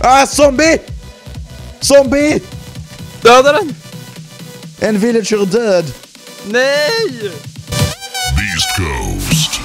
Ah, zombie! Zombie! Döda den! En villager död. Nej! Beast Coast.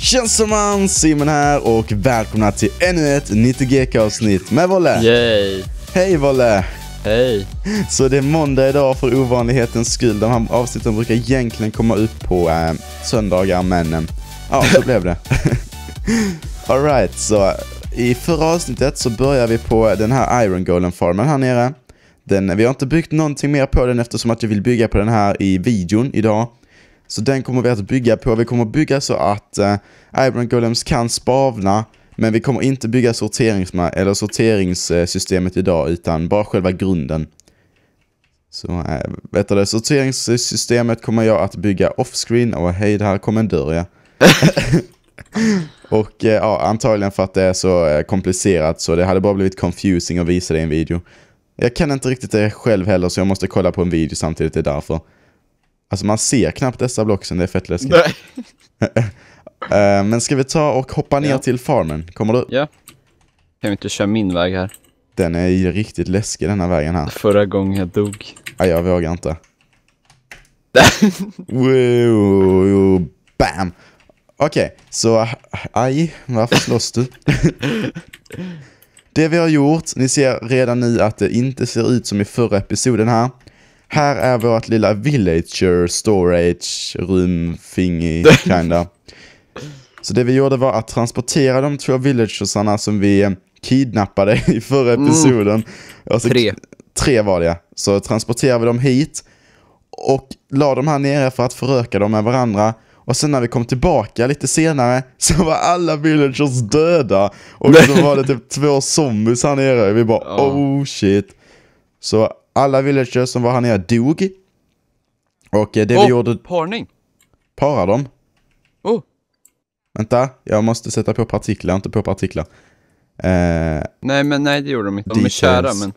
Tjenseman, Simon här och välkomna till ännu ett 90 GK-avsnitt med Volle. Yay! Hej Volle! Hej! Så det är måndag idag för ovanlighetens skull. De här avsnitten brukar egentligen komma upp på eh, söndagar, men eh, ja, så blev det. Alright, så i förra avsnittet så börjar vi på den här Iron Golem-farmen här nere. Den, vi har inte byggt någonting mer på den eftersom att jag vill bygga på den här i videon idag. Så den kommer vi att bygga på. Vi kommer bygga så att eh, Iron Golems kan spavna men vi kommer inte bygga sorteringsma- eller sorteringssystemet idag utan bara själva grunden. Så äh, vet du, sorteringssystemet kommer jag att bygga offscreen och hej det här kommer en dörr ja. och eh, ja, antagligen för att det är så eh, komplicerat så det hade bara blivit confusing att visa det i en video. Jag kan inte riktigt det själv heller så jag måste kolla på en video samtidigt, det är därför. Alltså man ser knappt dessa block sen, det är fett läskigt. Eh, men ska vi ta och hoppa ner ja. till farmen? Kommer du? Ja. Kan vi inte köra min väg här? Den är ju riktigt läskig den här vägen här. Förra gången jag dog. Nej, jag vågar inte. wow, bam! Okej, okay, så aj, varför slåss du? det vi har gjort, ni ser redan nu att det inte ser ut som i förra episoden här. Här är vårt lilla villager storage room thingy kinda. Så det vi gjorde var att transportera de två villagersarna som vi eh, kidnappade i förra mm. episoden. Mm. Alltså, tre. Tre var det, Så transporterade vi dem hit och la dem här nere för att föröka dem med varandra. Och sen när vi kom tillbaka lite senare så var alla villagers döda. Och så var det typ två zombies här nere. Vi bara ja. oh shit. Så alla villagers som var här nere dog. Och eh, det vi gjorde... parning. Parade dem. Vänta, jag måste sätta på partiklar, inte på partiklar. Eh, nej, men nej, det gjorde de inte. De details. är kära, men...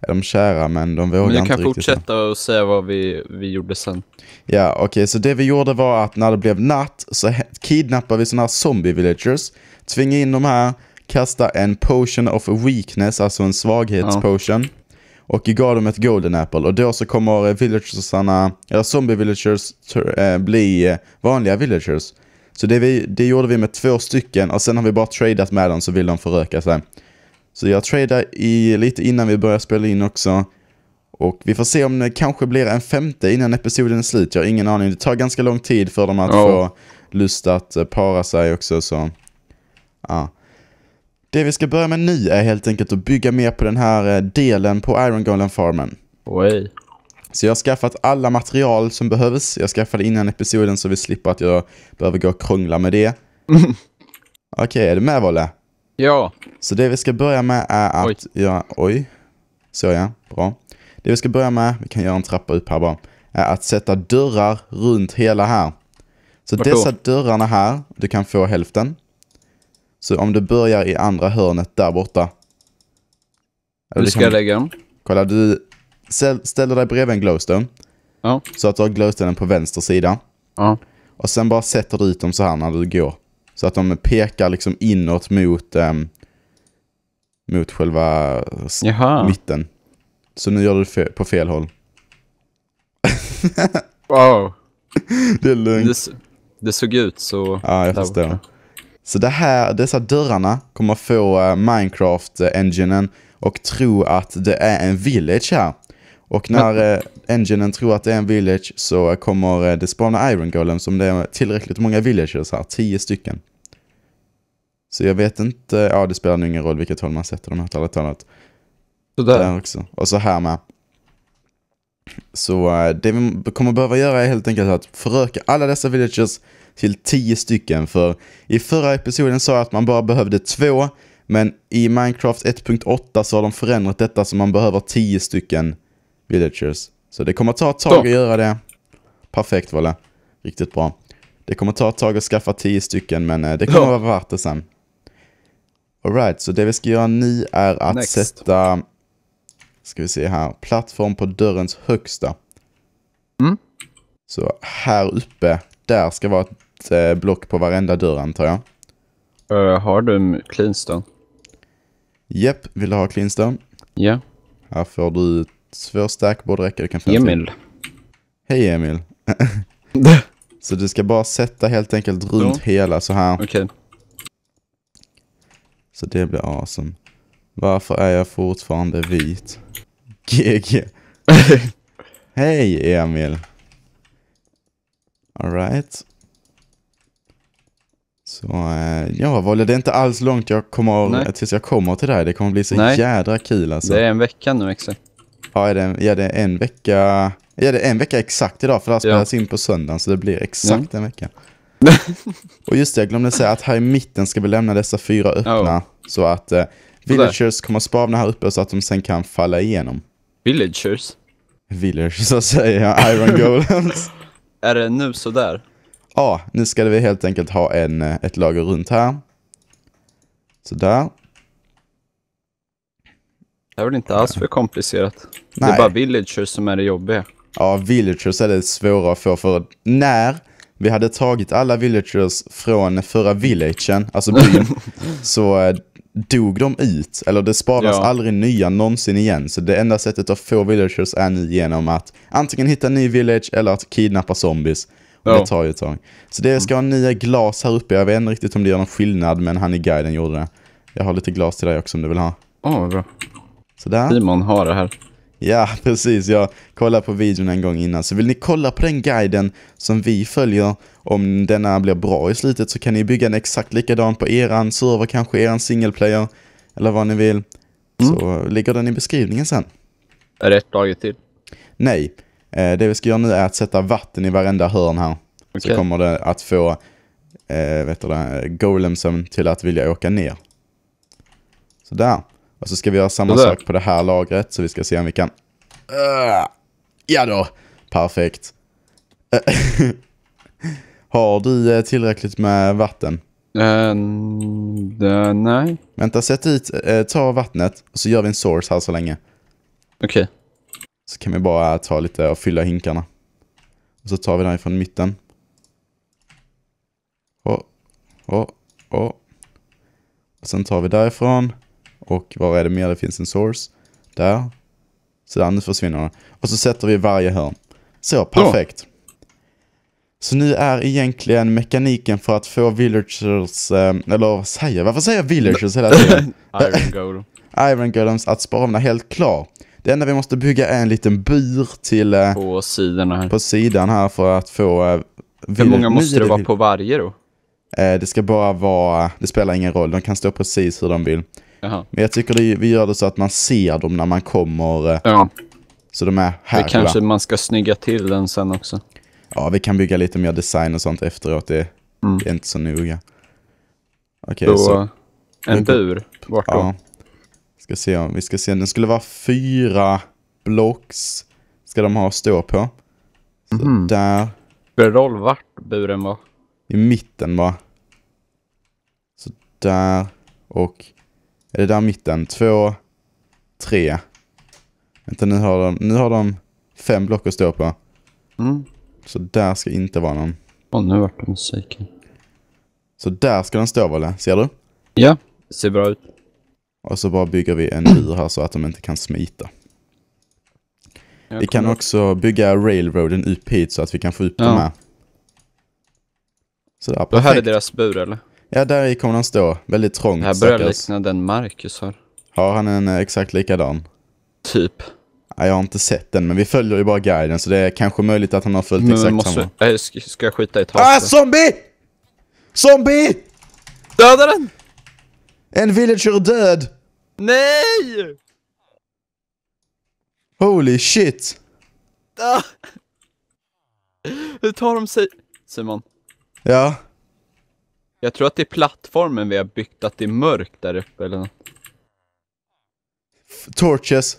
Är de kära, men de vågar inte riktigt. Men du kan fortsätta och säga vad vi, vi gjorde sen. Ja, okej, okay, så det vi gjorde var att när det blev natt så kidnappade vi sådana här zombie villagers, tvingade in de här, kastade en potion of weakness, alltså en svaghetspotion. Ja. Och gav dem ett golden apple. Och då så kommer villagersarna, eller zombie villagers, eh, bli eh, vanliga villagers. Så det, vi, det gjorde vi med två stycken och sen har vi bara tradat med dem så vill de föröka sig. Så jag tradar i, lite innan vi börjar spela in också. Och vi får se om det kanske blir en femte innan episoden är slut. Jag har ingen aning. Det tar ganska lång tid för dem att oh. få lust att eh, para sig också. Så. Ja. Det vi ska börja med nu är helt enkelt att bygga mer på den här eh, delen på Iron Golden Farmen. Oj. Så jag har skaffat alla material som behövs. Jag skaffade innan episoden så vi slipper att jag behöver gå och krångla med det. Okej, okay, är du med Wolle? Ja. Så det vi ska börja med är att oj. göra... Oj. Så ja, bra. Det vi ska börja med, vi kan göra en trappa upp här bara, är att sätta dörrar runt hela här. Så Varför? dessa dörrarna här, du kan få hälften. Så om du börjar i andra hörnet där borta. Hur ska jag lägga dem? Kolla, du ställer dig bredvid en glowstone. Ja. Så att du har glowstenen på vänster sida. Ja. Och sen bara sätter du ut dem så här när du går. Så att de pekar liksom inåt mot, um, mot själva Jaha. mitten. Så nu gör du det på fel håll. wow. Det är lugnt. Det, det, såg ut så. Ja, jag förstår. Borta. Så det här, dessa dörrarna kommer få eh, Minecraft-enginen och tro att det är en village här. Och när eh, enginen tror att det är en village så kommer eh, det spana Iron Golem som det är tillräckligt många villagers här, tio stycken. Så jag vet inte, ja det spelar nog ingen roll vilket håll man sätter dem här, talet talat. Sådär. Där också. Och så här med. Så eh, det vi kommer behöva göra är helt enkelt att föröka alla dessa villagers till tio stycken. För i förra episoden sa jag att man bara behövde två. Men i Minecraft 1.8 så har de förändrat detta så man behöver tio stycken Villagers. Så det kommer ta ett tag att göra det. Perfekt Valle. Riktigt bra. Det kommer ta ett tag att skaffa tio stycken, men eh, det kommer ja. vara värt det sen. Alright, så det vi ska göra nu är att Next. sätta, ska vi se här, plattform på dörrens högsta. Mm. Så här uppe, där ska vara ett eh, block på varenda dörr antar jag. Uh, har du cleanstone? Jep, vill du ha cleanstone? Ja. Yeah. Här får du Svår stack borde räcka. Det kan finnas Emil. Till. Hej Emil. så du ska bara sätta helt enkelt runt ja. hela så här. Okej. Okay. Så det blir awesome. Varför är jag fortfarande vit? GG. Hej Emil. Alright. Så eh, ja, Volle, det är inte alls långt jag kommer, tills jag kommer till dig. Det kommer bli så Nej. jädra kul alltså. Det är en vecka nu exakt. Ja, är det, är det en vecka? Är det en vecka exakt idag? För det här spelas ja. in på söndagen så det blir exakt ja. en vecka. och just det, jag glömde säga att här i mitten ska vi lämna dessa fyra öppna. Oh. Så att eh, villagers kommer spavna här uppe så att de sen kan falla igenom. Villagers? Villagers, så säger jag. Iron Golems. Är det nu sådär? Ja, nu ska vi helt enkelt ha en, eh, ett lager runt här. Sådär. Det är väl inte alls för komplicerat. Nej. Det är bara villagers som är det jobbiga. Ja, villagers är det svåra att få för när vi hade tagit alla villagers från förra villagen, alltså byn, så eh, dog de ut. Eller det sparas ja. aldrig nya någonsin igen. Så det enda sättet att få villagers är nu genom att antingen hitta en ny village eller att kidnappa zombies. Och ja. det tar ju ett tag. Så det ska ha nya glas här uppe. Jag vet inte riktigt om det gör någon skillnad, men han i guiden gjorde det. Jag har lite glas till dig också om du vill ha. Ja, oh, bra. Sådär. Simon har det här. Ja, precis. Jag kollade på videon en gång innan. Så vill ni kolla på den guiden som vi följer, om denna blir bra i slutet så kan ni bygga en exakt likadan på eran server, kanske eran single player, eller vad ni vill. Mm. Så ligger den i beskrivningen sen. Är det ett lager till? Nej. Eh, det vi ska göra nu är att sätta vatten i varenda hörn här. Okay. Så kommer det att få eh, vet du, golemsen till att vilja åka ner. Sådär. Och så alltså, ska vi göra samma sak på det här lagret, så vi ska se om vi kan... Uh, ja då, perfekt. Eh, har du eh, tillräckligt med vatten? Uh, nej. Vänta, sätt dit, uh, ta vattnet och så gör vi en source här så länge. Okej. Okay. Så kan vi bara ta lite och fylla hinkarna. Och så tar vi den från mitten. Och, och, och. Och sen tar vi därifrån och var är det mer det finns en source? Där. Sådär, nu försvinner den. Och så sätter vi varje hörn. Så, perfekt. Ja. Så nu är egentligen mekaniken för att få villagers, eh, eller vad säger jag? Varför säger jag villagers hela tiden? Iron Golem. Iron Golems att spavna helt klar. Det enda vi måste bygga är en liten bur till... Eh, på sidan här. På sidan här för att få... Eh, hur många måste det vara på varje då? Det ska bara vara, det spelar ingen roll, de kan stå precis hur de vill. Jaha. Men jag tycker det, vi gör det så att man ser dem när man kommer. Eh, ja. Så de är här. Det kanske man ska snygga till den sen också. Ja, vi kan bygga lite mer design och sånt efteråt. Det, mm. det är inte så noga. Okej, okay, så. En bur, vart då? Ja. Ska se om, vi ska se, den skulle vara fyra blocks. Ska de ha att stå på. Så mm. där. roll vart buren var? I mitten va? Så där och är det där mitten? Två, tre. Vänta, nu har de, nu har de fem block att stå på. Mm. Så där ska inte vara någon. Åh, nu vart det musik. Så där ska den stå, Valle. Ser du? Ja, ser bra ut. Och så bara bygger vi en mur här så att de inte kan smita. vi kan också bygga railroaden upp hit så att vi kan få upp ja. dem här. Sådär, perfekt. Då här är deras bur, eller? Ja, där kommer han stå. Väldigt trångt. Det här börjar stackars. likna den Marcus har. Har han en eh, exakt likadan? Typ. Ja, jag har inte sett den, men vi följer ju bara guiden så det är kanske möjligt att han har följt men exakt måste, samma. Äh, ska, ska jag skita i taket? Ah, zombie! Zombie! Döda den! En villager död! Nej! Holy shit! Ah. Hur tar de sig? Simon. Ja? Jag tror att det är plattformen vi har byggt, att det är mörkt där uppe eller något. Torches.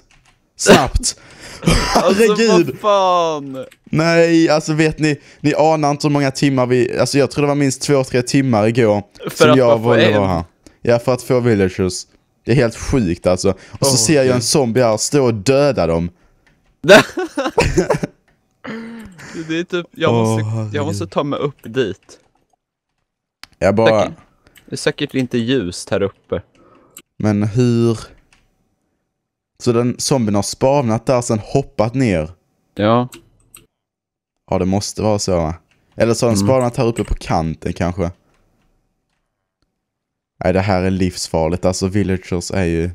Snabbt. Alltså, herregud. Alltså vad fan. Nej, alltså vet ni, ni anar inte hur många timmar vi, alltså jag tror det var minst två, tre timmar igår. För som att jag valde vara här. Ja, för att få villagers. Det är helt sjukt alltså. Och oh, så ser jag en zombie här stå och döda dem. det är typ, jag måste, oh, jag måste ta mig upp dit. Jag bara... det är säkert inte ljust här uppe. Men hur... Så den zombien har spavnat där sen hoppat ner? Ja. Ja, det måste vara så va? Eller så har den mm. spanat här uppe på kanten kanske. Nej, det här är livsfarligt. Alltså, villagers är ju...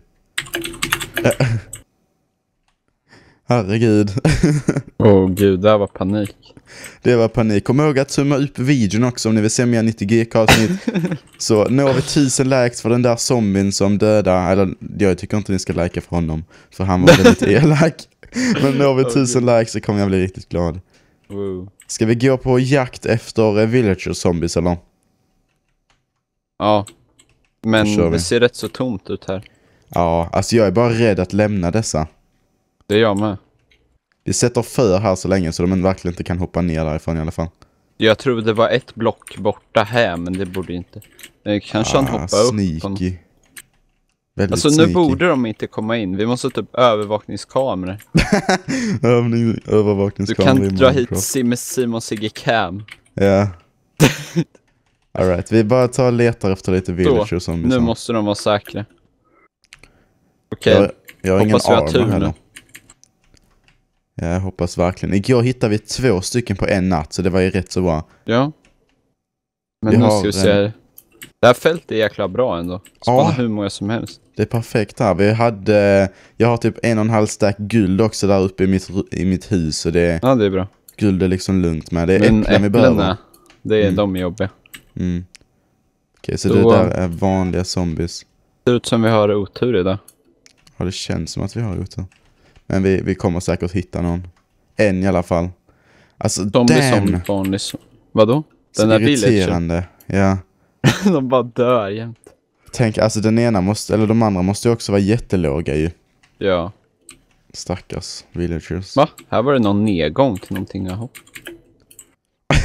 Herregud. Åh oh, gud, det här var panik. Det var panik. Kom ihåg att summa upp videon också om ni vill se mer 90G-avsnitt. Så når vi 1000 likes för den där zombien som dödar, eller jag tycker inte ni ska lika för honom, för han var väldigt elak. Men når vi 1000 okay. likes så kommer jag bli riktigt glad. Wow. Ska vi gå på jakt efter eh, villager zombies eller? Ja, men det ser rätt så tomt ut här. Ja, alltså jag är bara rädd att lämna dessa. Det är jag med. Vi sätter för här så länge så de verkligen inte kan hoppa ner därifrån i alla fall. Jag tror det var ett block borta här, men det borde inte. Eh, kanske ah, han hoppar sneaky. upp. Sneaky. Väldigt alltså sneaky. nu borde de inte komma in. Vi måste typ övervakningskameror. Övning, övervakningskameror Du kan dra hit Sim Simon Sigge Cam. Ja. Alright, vi bara tar och letar efter lite villagers som... Nu liksom. måste de vara säkra. Okej, okay. jag, jag har hoppas ingen vi har tur nu. Heller. Jag hoppas verkligen. Igår hittade vi två stycken på en natt, så det var ju rätt så bra. Ja. Men vi nu ska vi se. En... Det här fältet är jäkla bra ändå. Spana ja. hur många som helst. Det är perfekt här. Vi hade, jag har typ en och en halv stack guld också där uppe i mitt, i mitt hus. Och det, ja, det är bra. Guld är liksom lugnt med. Det är Men äpplen vi behöver. det är mm. de är jobbiga. Mm. Okej, okay, så Då... det där är vanliga zombies. Det ser ut som vi har otur idag. Ja, det känns som att vi har otur. Men vi, vi kommer säkert hitta någon. En i alla fall. Alltså, de damn! Är som vanligt. Vadå? Den där irriterande. Ja. de bara dör jämt. Tänk, alltså den ena måste, eller de andra måste ju också vara jättelåga ju. Ja. Stackars villagers. Va? Här var det någon nedgång till någonting, jaha.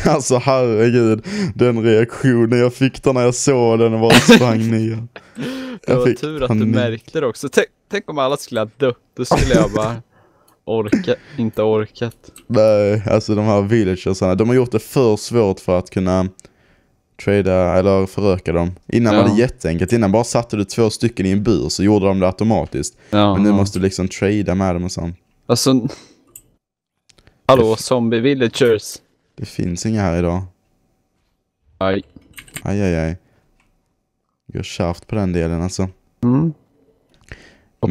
Alltså herregud, den reaktionen jag fick där när jag såg den var sprang ner. Jag det var tur att panik. du märkte det också. Tänk, tänk om alla skulle ha dött. Då skulle jag bara orka, inte orkat. Nej, alltså de här villagersarna, de har gjort det för svårt för att kunna trada eller föröka dem. Innan ja. var det jätteenkelt. Innan bara satte du två stycken i en bur så gjorde de det automatiskt. Ja, Men nu ja. måste du liksom trada med dem och sånt. Alltså, hallå zombie villagers. Det finns inga här idag. Aj. Aj, aj, aj. Gör kärvt på den delen alltså. Mm.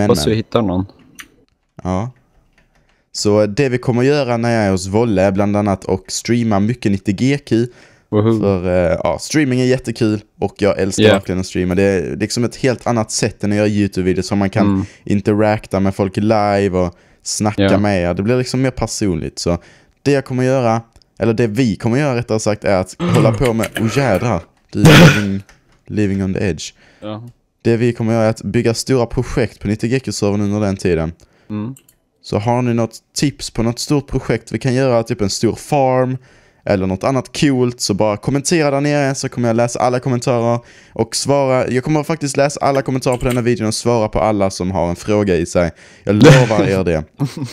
Hoppas vi eh, hittar någon. Ja. Så det vi kommer göra när jag är hos Volle är bland annat att streama mycket 90GQ. Woho. För eh, ja, streaming är jättekul och jag älskar yeah. verkligen att streama. Det är liksom ett helt annat sätt än att göra YouTube-videos man kan mm. interakta med folk live och snacka yeah. med er. Det blir liksom mer personligt. Så det jag kommer göra, eller det vi kommer göra rättare sagt är att hålla på med, oh jädrar, du är living, living on the edge. Ja. Det vi kommer göra är att bygga stora projekt på 90GQ-servern under den tiden. Mm. Så har ni något tips på något stort projekt vi kan göra, typ en stor farm eller något annat coolt, så bara kommentera där nere så kommer jag läsa alla kommentarer och svara. Jag kommer faktiskt läsa alla kommentarer på denna videon och svara på alla som har en fråga i sig. Jag lovar er det.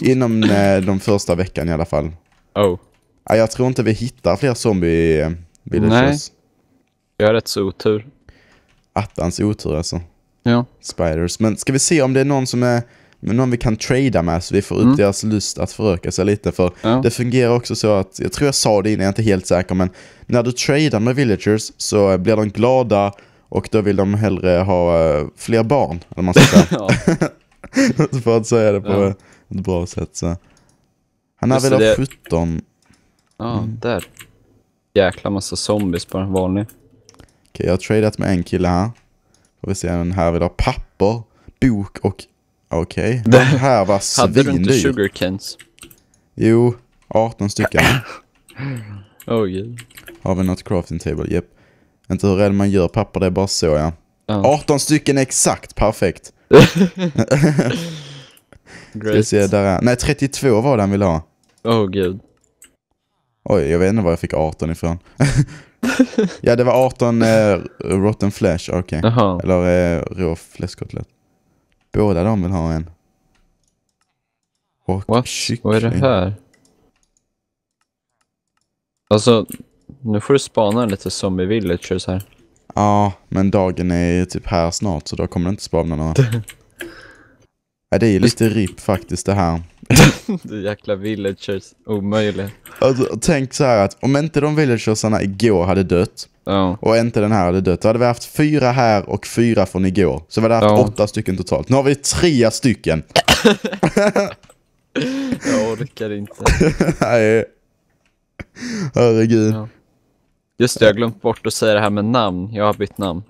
Inom eh, de första veckan i alla fall. Oh. Jag tror inte vi hittar fler zombie-villagers. Eh, Nej, jag har rätt så otur attans otur alltså. Ja. Spiders. Men ska vi se om det är någon som är någon vi kan trada med så vi får ut mm. deras lust att föröka sig lite. För ja. det fungerar också så att, jag tror jag sa det innan, jag är inte helt säker, men när du tradar med villagers så blir de glada och då vill de hellre ha eh, fler barn. Eller man ska ja. för att säga det på ja. ett bra sätt. Så. Han har väl det... 17. Ja, mm. där. Jäkla massa zombies på en vanlig saker. Jag har tradeat med en kille här. Får vi se den här vill ha papper, bok och... Okej, okay. den här var svindyr. Hade du inte sugarcans? Jo, 18 stycken. oh, gud. Har vi något crafting table? Japp. Yep. Inte hur rädd man gör papper, det är bara så ja. Oh. 18 stycken exakt, perfekt. Great. Ska vi se, där är... Nej, 32 var det han ville ha. Åh oh, gud. Oj, jag vet inte var jag fick 18 ifrån. ja, det var 18 eh, rotten flesh, okej. Okay. Eller eh, rå fläskkotlett. Båda de vill ha en. Och What? kyckling. Vad är det här? Alltså, nu får du spana lite zombie villagers här. Ja, men dagen är ju typ här snart så då kommer det inte spana några. Ja, det är ju lite rip faktiskt det här. du jäkla villagers, omöjligt. Alltså, tänk så här att om inte de villagersarna igår hade dött oh. och inte den här hade dött, då hade vi haft fyra här och fyra från igår. Så vi hade haft oh. åtta stycken totalt. Nu har vi tre stycken. Jag orkar inte. Nej. Herregud. Ja. Just det, jag har glömt bort att säga det här med namn. Jag har bytt namn.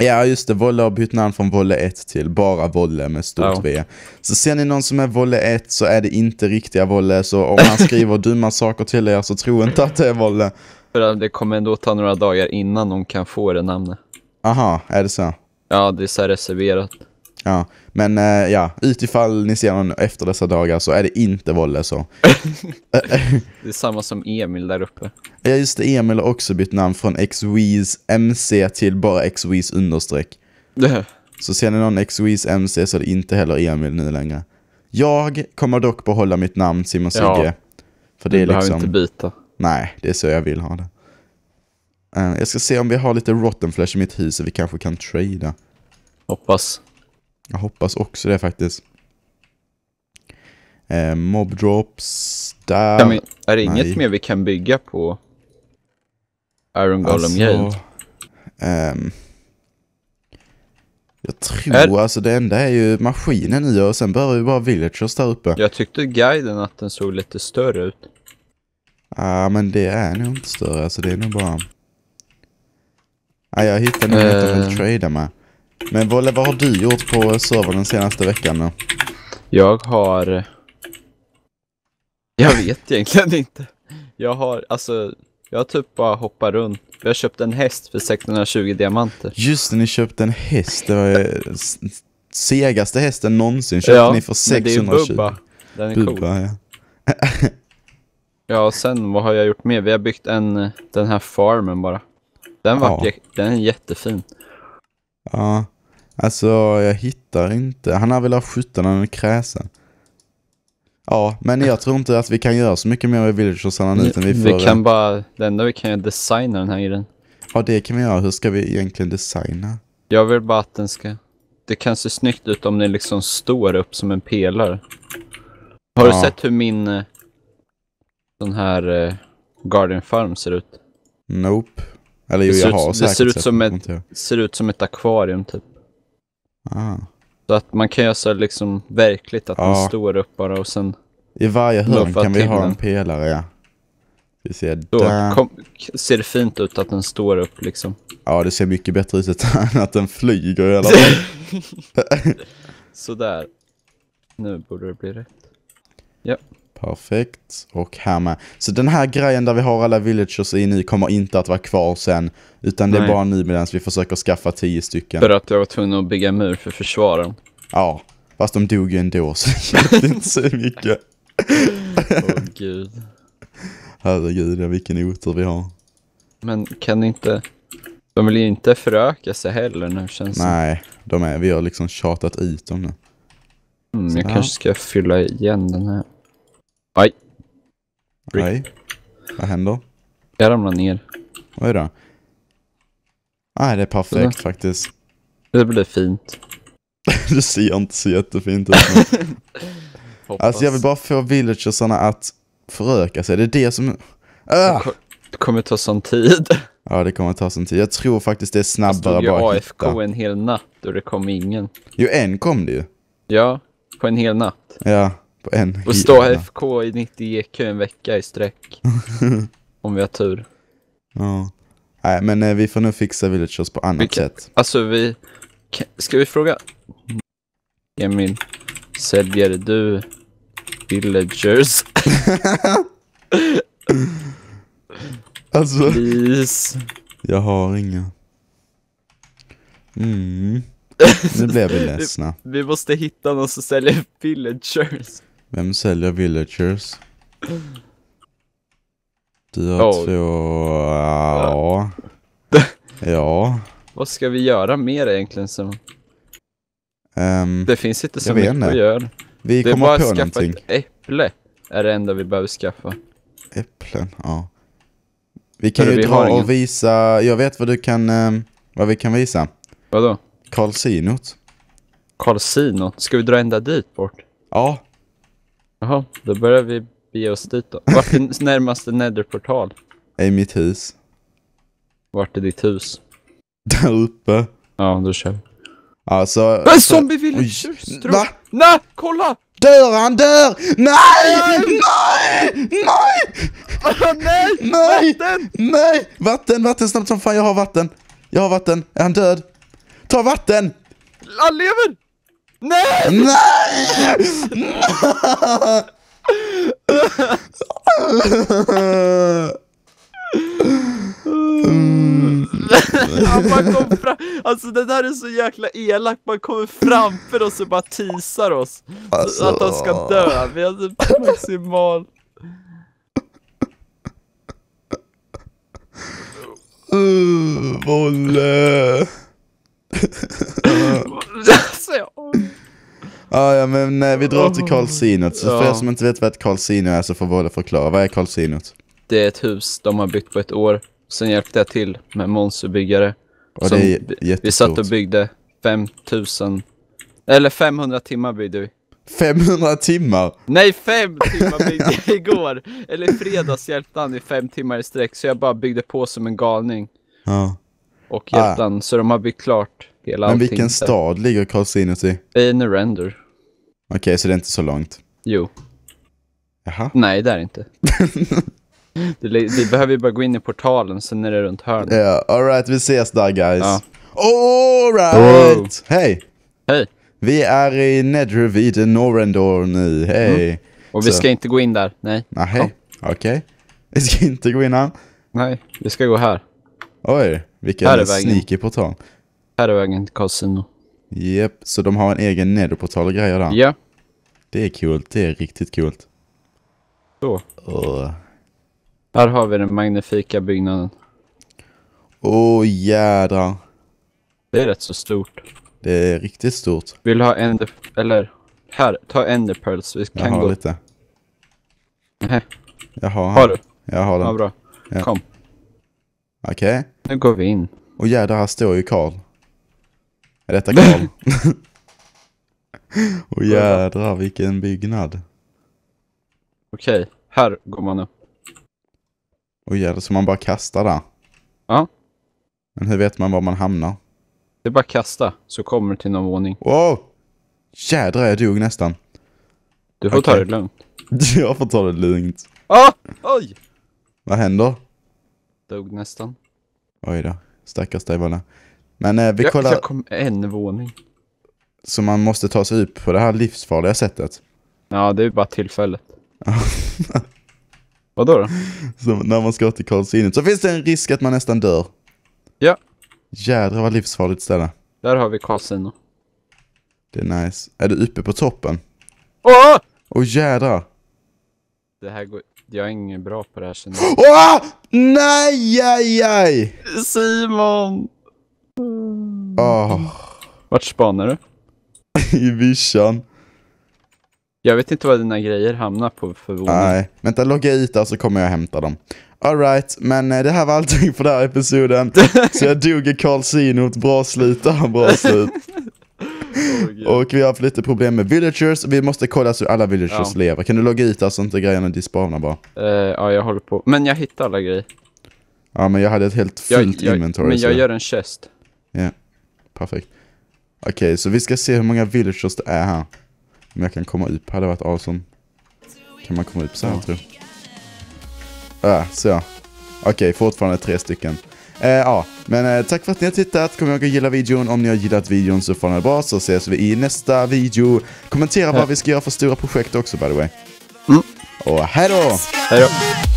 Ja just det, Volle har bytt namn från Volle 1 till bara Volle med stort ja. V. Så ser ni någon som är Volle 1 så är det inte riktiga Volle. Så om han skriver dumma saker till er så tro inte att det är Volle. För det kommer ändå ta några dagar innan de kan få det namnet. Aha, är det så? Ja, det är så reserverat. Ja, men eh, ja, utifall ni ser någon efter dessa dagar så är det inte Volle så. det är samma som Emil där uppe. Ja just det, Emil har också bytt namn från XWEEZ MC till bara XWEEZ understreck. så ser ni någon XWEEZ MC så är det inte heller Emil nu längre. Jag kommer dock behålla mitt namn Simon Sigge. Ja. För det är liksom... inte byta. Nej, det är så jag vill ha det. Uh, jag ska se om vi har lite rotten flesh i mitt hus så vi kanske kan trada. Hoppas. Jag hoppas också det faktiskt. Eh, drops där... Vi, är det Nej. inget mer vi kan bygga på Iron Golem alltså, Gate? Ehm, jag tror är... alltså det enda är ju maskinen i och sen behöver vi bara villagers där uppe. Jag tyckte guiden att den såg lite större ut. Ja, ah, men det är nog inte större. Alltså det är nog bara... Ah, jag hittade något uh... att eh. trada med. Men vad, vad har du gjort på servern den senaste veckan nu? Jag har... Jag vet egentligen inte. Jag har, alltså, jag har typ bara hoppat runt. Jag har köpt en häst för 620 diamanter. Just det, ni köpte en häst. Det var ju segaste hästen någonsin. Köpte ja, ni för 620. Ja, men det är ju Bubba. Den är Bubba, cool. Ja. ja, och sen vad har jag gjort mer? Vi har byggt en, den här farmen bara. Den, var, ja. den är jättefin. Ja. Alltså, jag hittar inte. Han har väl av när han är kräsen. Ja, men jag tror inte att vi kan göra så mycket mer med Villagers Analyt än vi får. Vi kan bara, det enda vi kan göra är designa den här grejen. Ja, det kan vi göra. Hur ska vi egentligen designa? Jag vill bara att den ska... Det kan se snyggt ut om den liksom står upp som en pelare. Har ja. du sett hur min... Den eh, här... Eh, Garden Farm ser ut? Nope. Eller det jag har ut, det ser ut som ett, ser ut som ett akvarium typ. Ah. Så att man kan göra så liksom verkligt att ah. man står upp bara och sen... I varje hörn kan vi ha en pelare, ja. Vi ser då, Kom, ser det fint ut att den står upp liksom? Ja, det ser mycket bättre ut än att den flyger i alla fall. Sådär. Nu borde det bli rätt. Ja. Perfekt. Och här med. Så den här grejen där vi har alla villagers i nu kommer inte att vara kvar sen. Utan det är bara nu medan vi försöker skaffa tio stycken. För att jag var tvungen att bygga mur för försvaren. Ja, fast de dog ju ändå så det inte så mycket. Åh oh, gud. Herregud, vilken otur vi har. Men kan inte... De vill ju inte föröka sig heller nu känns det. Nej, de är, vi har liksom tjatat ut dem nu. Mm, jag kanske ska fylla igen den här. Aj. Rick. Aj. Vad händer? Jag ramlar ner. Oj då. Nej, det är perfekt Sådär. faktiskt. Det blir fint. du ser inte så jättefint ut. alltså jag vill bara få villagersarna att föröka sig. Det är det som... Ah! Det kommer ta sån tid. Ja, det kommer ta sån tid. Jag tror faktiskt det är snabbare jag bara Jag stod ju AFK en hel natt och det kom ingen. Jo, en kom det ju. Ja, på en hel natt. Ja. På en Och stå FK i 90 EQ en vecka i sträck. om vi har tur. Ja. Nej, men eh, vi får nog fixa villagers på annat vi sätt. Alltså vi... ska vi fråga... Emil, säljer du villagers? alltså... Please. Jag har inga. Mm. Nu blev vi ledsna. Vi måste hitta någon som säljer villagers. Vem säljer villagers? Du har oh. två... Ja. ja. Vad ska vi göra mer egentligen Simon? Um, ehm, det finns inte så mycket inte. vi gör. Vi det kommer är bara att skaffa ett äpple. Är det enda vi behöver skaffa. Äpplen, ja. Vi kan Hörru, ju vi dra och visa, jag vet vad du kan, ehm, vad vi kan visa. Vadå? Karlsinot. Karlsinot? Ska vi dra ända dit bort? Ja, Jaha, då börjar vi bege oss dit då. Vart är närmaste nederportal? I mitt hus. Vart är ditt hus? Där uppe. Ja, då kör vi. Alltså... Men alltså- zombie villagers! Va? Nej, kolla! Dör han dör! Nej! Nej! Nej! Oh, nej! Nej! Vatten! Nej! Vatten, vatten snabbt som fan, jag har vatten. Jag har vatten. Är han död? Ta vatten! Han lever! Nej! Nej! Mm. man kom fram, alltså det där är så jäkla elakt, man kommer framför oss och bara tisar oss alltså... Att han ska dö, vi hade maximal mm, Bolle! Ah, ja, men nej, vi drar till carl Carlsinot. Så för er som inte vet vad ett Carlsino är så får båda förklara. Vad är carl Carlsinot? Det är ett hus de har byggt på ett år. Sen hjälpte jag till med monsterbyggare. Och det är jättestort. Vi satt och byggde 5000, eller 500 timmar byggde vi. 500 timmar? Nej, 5 timmar byggde jag igår! Eller i fredags hjälpte han i 5 timmar i sträck, så jag bara byggde på som en galning. Ja och hjältan. Ah. Så de har byggt klart hela Men allting. Men vilken stad ligger Karlsinus i? I Nerender. Okej, okay, så det är inte så långt? Jo. Jaha. Nej, det är inte. Vi behöver ju bara gå in i portalen, sen är det runt hörnet. Ja, yeah, alright, vi ses där guys. Ja. Alright! Hej! Hej! Vi är i Nedruviden Norendor nu, hej! Mm. Och vi Så. ska inte gå in där, nej. Nej, okej. Okay. Vi ska inte gå in här. Nej, vi ska gå här. Oj. Vilken sneaky portal. Här är vägen till Casino. Jep, så de har en egen nedoportal och grejer där. Ja. Det är kul, det är riktigt kul. Så. Uh. Här har vi den magnifika byggnaden. Åh oh, jädrar. Det är rätt så stort. Det är riktigt stort. Vill du ha ender... Eller... Här, ta enderpearls. Vi kan gå. jag har gå... lite. Nej. Jag har, har du? Jag har den. Ja, bra. Ja. Kom. Okej. Okay. Nu går vi in. Och jädrar, här står ju Karl. Är detta Karl? och jädrar vilken byggnad. Okej, okay. här går man upp. Och jädrar, så man bara kastar där? Ja. Men hur vet man var man hamnar? Det är bara kasta, så kommer du till någon våning. Wow! Jädrar, jag dog nästan. Du får okay. ta det lugnt. jag får ta det lugnt. Ah! Oj! Vad händer? Dog nästan. Oj då, stackars dig Dajvana. Men eh, vi jag, kollar... Jag kom en våning. Så man måste ta sig upp på det här livsfarliga sättet? Ja, det är bara tillfället. Vadå då? Så när man ska till Karlsinnet så finns det en risk att man nästan dör. Ja. Jädrar vad livsfarligt ställe. Där har vi kasino. Det är nice. Är du uppe på toppen? Åh! Åh jädrar! Det här går jag är ingen bra på det här känner jag. Oh! Nej, aj, aj! Simon! Oh. Vart spanar du? I vischan. Jag vet inte vad dina grejer hamnar på för Nej, vänta logga ut där så kommer jag hämta dem. Alright, men eh, det här var allting för den här episoden. så jag dog i Carl Sinot, bra slut, bra slut. och vi har haft lite problem med villagers. Vi måste kolla så alla villagers ja. lever. Kan du logga hit alltså inte grejerna dispawnar bara? Uh, ja, jag håller på. Men jag hittar alla grejer. Ja, men jag hade ett helt fullt jag, inventory. Men jag så. gör en chest. Ja, yeah. perfekt. Okej, okay, så vi ska se hur många villagers det är här. Om jag kan komma upp hade varit awesome. Kan man komma upp så här, ja. tror jag? Ah, så Okej, okay, fortfarande tre stycken. Eh, ja, men eh, tack för att ni har tittat. Kom ihåg att gilla videon. Om ni har gillat videon så får ni bra så ses vi i nästa video. Kommentera ja. vad vi ska göra för stora projekt också by the way. Mm. Och hejdå! Hejdå!